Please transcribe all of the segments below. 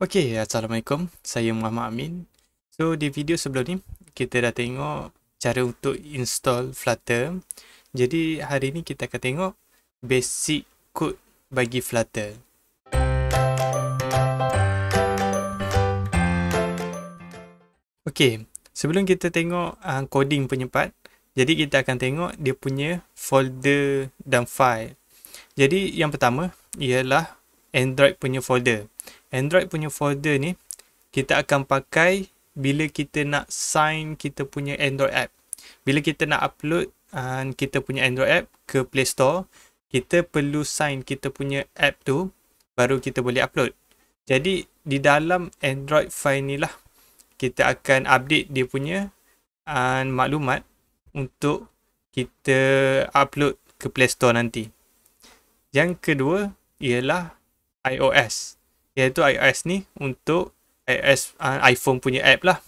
Okey, Assalamualaikum. Saya Muhammad Amin. So, di video sebelum ni, kita dah tengok cara untuk install Flutter. Jadi, hari ni kita akan tengok basic code bagi Flutter. Okey, sebelum kita tengok uh, coding punya part, jadi kita akan tengok dia punya folder dan file. Jadi, yang pertama ialah Android punya folder. Android punya folder ni kita akan pakai bila kita nak sign kita punya Android app. Bila kita nak upload uh, kita punya Android app ke Play Store, kita perlu sign kita punya app tu baru kita boleh upload. Jadi di dalam Android file ni lah kita akan update dia punya uh, maklumat untuk kita upload ke Play Store nanti. Yang kedua ialah iOS iaitu iOS ni untuk iOS uh, iPhone punya app lah.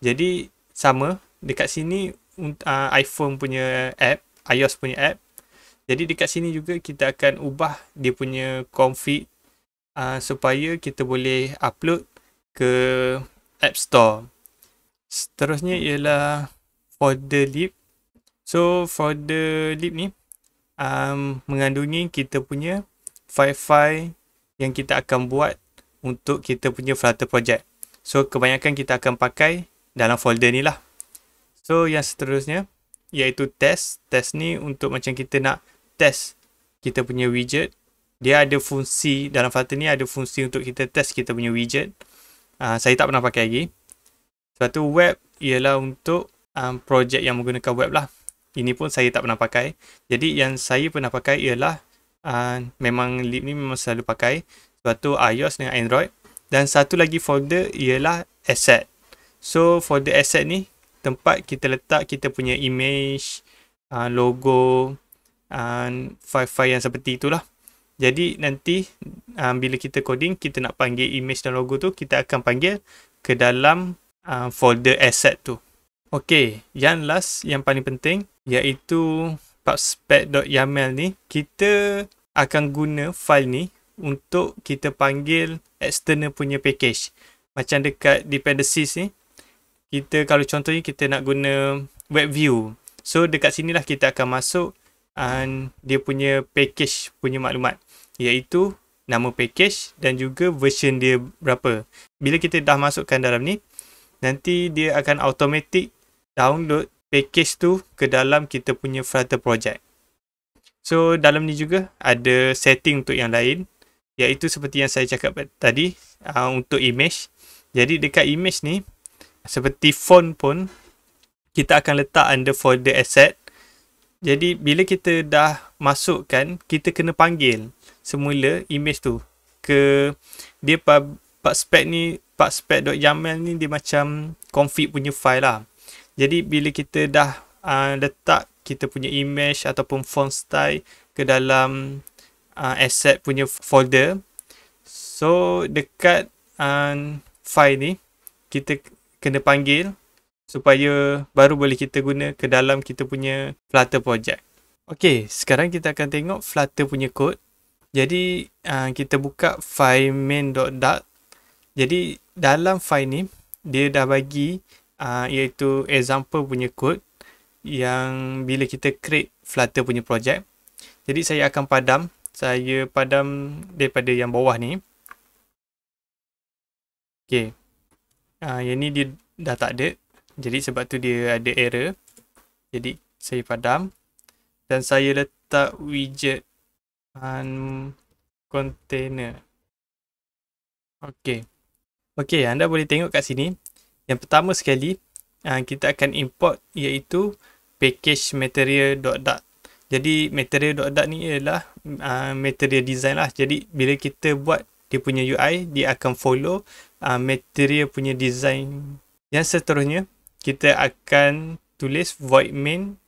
Jadi sama dekat sini uh, iPhone punya app, iOS punya app. Jadi dekat sini juga kita akan ubah dia punya config uh, supaya kita boleh upload ke App Store. Seterusnya ialah for the lib. So for the lib ni um, mengandungi kita punya file yang kita akan buat untuk kita punya flutter project so kebanyakan kita akan pakai dalam folder ni lah so yang seterusnya iaitu test test ni untuk macam kita nak test kita punya widget dia ada fungsi dalam flutter ni ada fungsi untuk kita test kita punya widget uh, saya tak pernah pakai lagi sebab tu web ialah untuk um, project yang menggunakan web lah ini pun saya tak pernah pakai jadi yang saya pernah pakai ialah Ah, memang lip ni memang selalu pakai sebab tu iOS dengan Android dan satu lagi folder ialah asset so folder asset ni tempat kita letak kita punya image uh, logo dan uh, file-file yang seperti itulah jadi nanti uh, bila kita coding kita nak panggil image dan logo tu kita akan panggil ke dalam uh, folder asset tu Okey, yang last yang paling penting iaitu pubspec.yaml ni kita akan guna file ni untuk kita panggil external punya package macam dekat dependencies ni kita kalau contohnya kita nak guna web view so dekat sinilah kita akan masuk and dia punya package punya maklumat iaitu nama package dan juga version dia berapa bila kita dah masukkan dalam ni nanti dia akan automatic download package tu ke dalam kita punya flutter project So dalam ni juga ada setting untuk yang lain iaitu seperti yang saya cakap tadi uh, untuk image. Jadi dekat image ni seperti font pun kita akan letak under folder asset. Jadi bila kita dah masukkan kita kena panggil semula image tu ke dia part spec ni part spec.yaml ni dia macam config punya file lah. Jadi bila kita dah uh, letak kita punya image ataupun font style ke dalam uh, asset punya folder so dekat um, file ni kita kena panggil supaya baru boleh kita guna ke dalam kita punya flutter project Okey, sekarang kita akan tengok flutter punya kod. jadi uh, kita buka file main.dart jadi dalam file ni dia dah bagi uh, iaitu example punya kod yang bila kita create flutter punya projek, jadi saya akan padam saya padam daripada yang bawah ni Okay, uh, ah, yang ni dia dah tak ada jadi sebab tu dia ada error jadi saya padam dan saya letak widget and container Okay, okay anda boleh tengok kat sini yang pertama sekali Ah, kita akan import iaitu package material.dat jadi material.dat ni ialah uh, material design lah jadi bila kita buat dia punya UI dia akan follow uh, material punya design yang seterusnya kita akan tulis void main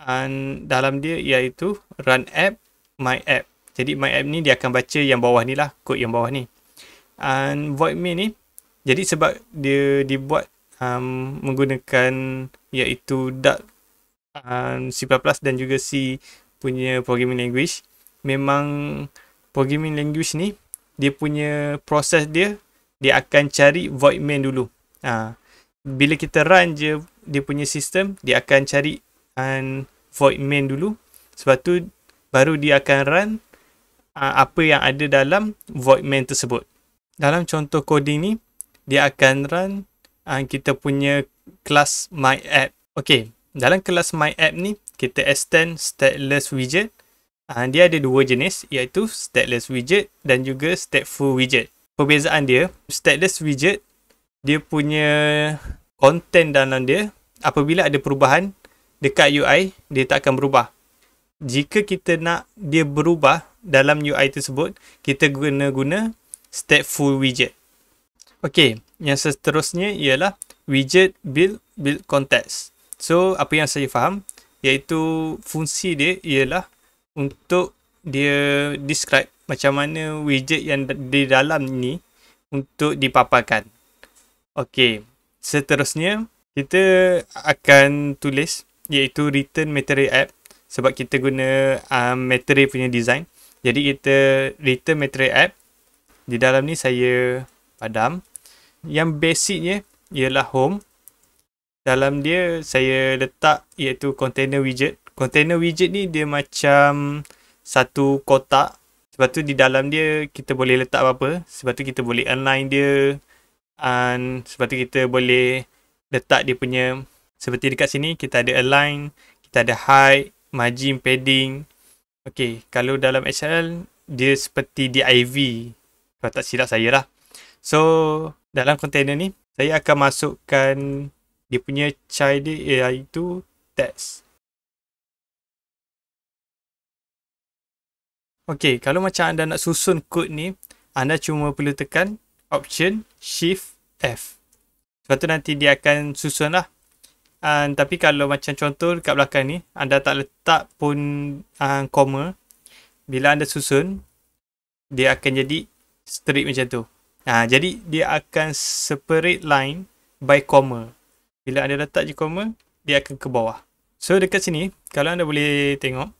dan dalam dia iaitu run app my app jadi my app ni dia akan baca yang bawah ni lah kod yang bawah ni and void main ni jadi sebab dia dibuat um, menggunakan iaitu Dart um, C++ dan juga C punya programming language memang programming language ni dia punya proses dia dia akan cari void main dulu ha. bila kita run je dia punya sistem dia akan cari um, void main dulu sebab tu baru dia akan run uh, apa yang ada dalam void main tersebut dalam contoh coding ni dia akan run kita punya kelas my app. Okey, dalam kelas my app ni kita extend stateless widget. Uh, dia ada dua jenis iaitu stateless widget dan juga stateful widget. Perbezaan dia, stateless widget dia punya content dalam dia apabila ada perubahan dekat UI dia tak akan berubah. Jika kita nak dia berubah dalam UI tersebut, kita guna guna stateful widget. Okey, yang seterusnya ialah widget build build context. So, apa yang saya faham iaitu fungsi dia ialah untuk dia describe macam mana widget yang di dalam ni untuk dipaparkan. Okey, seterusnya kita akan tulis iaitu return material app sebab kita guna um, material punya design. Jadi kita return material app di dalam ni saya padam. Yang basicnya ialah home. Dalam dia saya letak iaitu container widget. Container widget ni dia macam satu kotak. Sebab tu di dalam dia kita boleh letak apa-apa. Sebab tu kita boleh align dia. And sebab tu kita boleh letak dia punya. Seperti dekat sini kita ada align. Kita ada hide, margin, padding. Okay, kalau dalam XL dia seperti DIV. Kalau tak silap saya lah. So dalam container ni saya akan masukkan dia punya chai dia iaitu text. Okey, kalau macam anda nak susun kod ni, anda cuma perlu tekan option shift F. Sebab tu nanti dia akan susun lah. Um, tapi kalau macam contoh kat belakang ni, anda tak letak pun um, comma. Bila anda susun, dia akan jadi straight macam tu. Ha, jadi dia akan separate line by comma. Bila anda letak je comma, dia akan ke bawah. So dekat sini, kalau anda boleh tengok,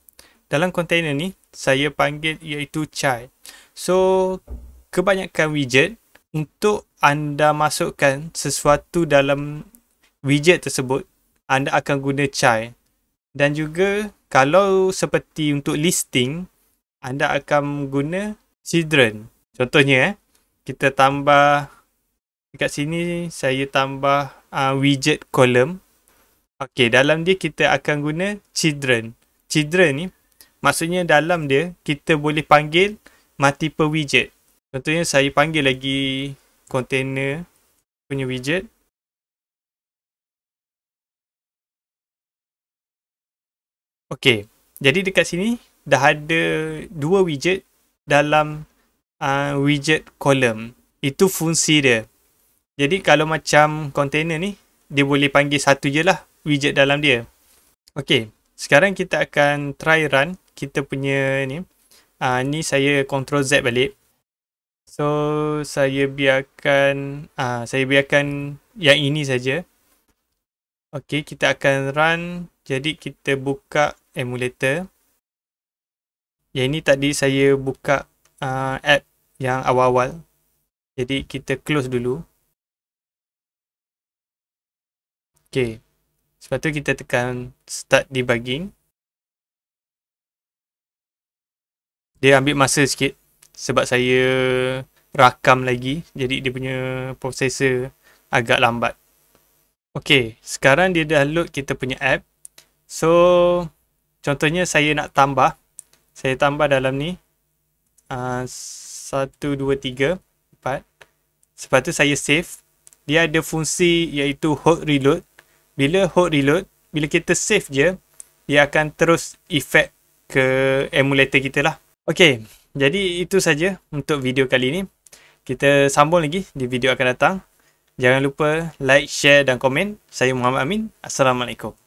dalam container ni, saya panggil iaitu child. So kebanyakan widget, untuk anda masukkan sesuatu dalam widget tersebut, anda akan guna child. Dan juga kalau seperti untuk listing, anda akan guna children. Contohnya eh kita tambah dekat sini saya tambah uh, widget column okey dalam dia kita akan guna children children ni maksudnya dalam dia kita boleh panggil multiple widget contohnya saya panggil lagi container punya widget okey jadi dekat sini dah ada dua widget dalam uh, widget column. Itu fungsi dia. Jadi kalau macam container ni, dia boleh panggil satu je lah widget dalam dia. Okay, sekarang kita akan try run kita punya ni. Uh, ni saya control Z balik. So, saya biarkan uh, saya biarkan yang ini saja. Okay, kita akan run. Jadi, kita buka emulator. Yang ini tadi saya buka uh, app yang awal-awal. Jadi kita close dulu. Okay. Sebab tu kita tekan start debugging. Dia ambil masa sikit sebab saya rakam lagi. Jadi dia punya processor agak lambat. Okay. Sekarang dia dah load kita punya app. So contohnya saya nak tambah. Saya tambah dalam ni. Ah, satu, dua, tiga, empat. Sebab tu saya save. Dia ada fungsi iaitu hot reload. Bila hot reload, bila kita save je, dia akan terus effect ke emulator kita lah. Okay, jadi itu saja untuk video kali ni. Kita sambung lagi di video akan datang. Jangan lupa like, share dan komen. Saya Muhammad Amin. Assalamualaikum.